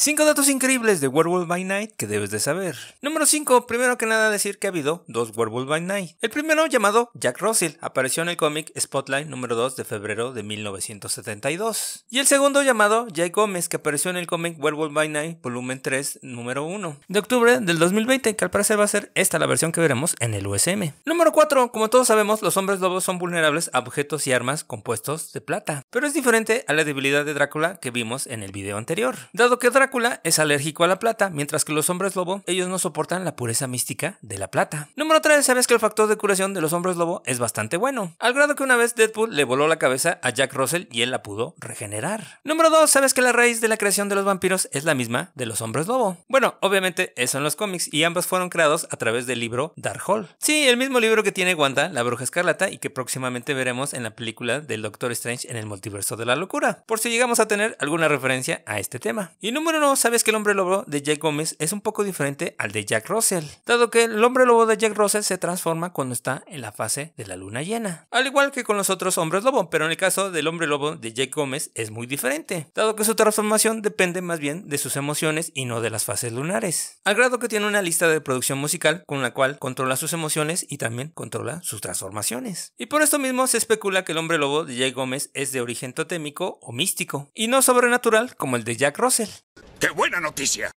5 datos increíbles de Werewolf by Night que debes de saber. Número 5. Primero que nada decir que ha habido dos Werewolf by Night. El primero, llamado Jack Russell, apareció en el cómic Spotlight número 2 de febrero de 1972. Y el segundo, llamado Jay Gómez, que apareció en el cómic Werewolf by Night volumen 3 número 1 de octubre del 2020, que al parecer va a ser esta la versión que veremos en el USM. Número 4. Como todos sabemos, los hombres lobos son vulnerables a objetos y armas compuestos de plata. Pero es diferente a la debilidad de Drácula que vimos en el video anterior. Dado que Drácula es alérgico a la plata, mientras que los hombres lobo, ellos no soportan la pureza mística de la plata. Número 3, sabes que el factor de curación de los hombres lobo es bastante bueno, al grado que una vez Deadpool le voló la cabeza a Jack Russell y él la pudo regenerar. Número 2, sabes que la raíz de la creación de los vampiros es la misma de los hombres lobo. Bueno, obviamente eso en los cómics y ambos fueron creados a través del libro Darkhold. Sí, el mismo libro que tiene Wanda, la bruja escarlata y que próximamente veremos en la película del Doctor Strange en el multiverso de la locura, por si llegamos a tener alguna referencia a este tema. Y número no sabes que el hombre lobo de Jake Gómez es un poco diferente al de Jack Russell, dado que el hombre lobo de Jack Russell se transforma cuando está en la fase de la luna llena, al igual que con los otros hombres lobo, pero en el caso del hombre lobo de Jake Gómez es muy diferente, dado que su transformación depende más bien de sus emociones y no de las fases lunares, al grado que tiene una lista de producción musical con la cual controla sus emociones y también controla sus transformaciones. Y por esto mismo se especula que el hombre lobo de Jake Gómez es de origen totémico o místico, y no sobrenatural como el de Jack Russell. ¡Qué buena noticia!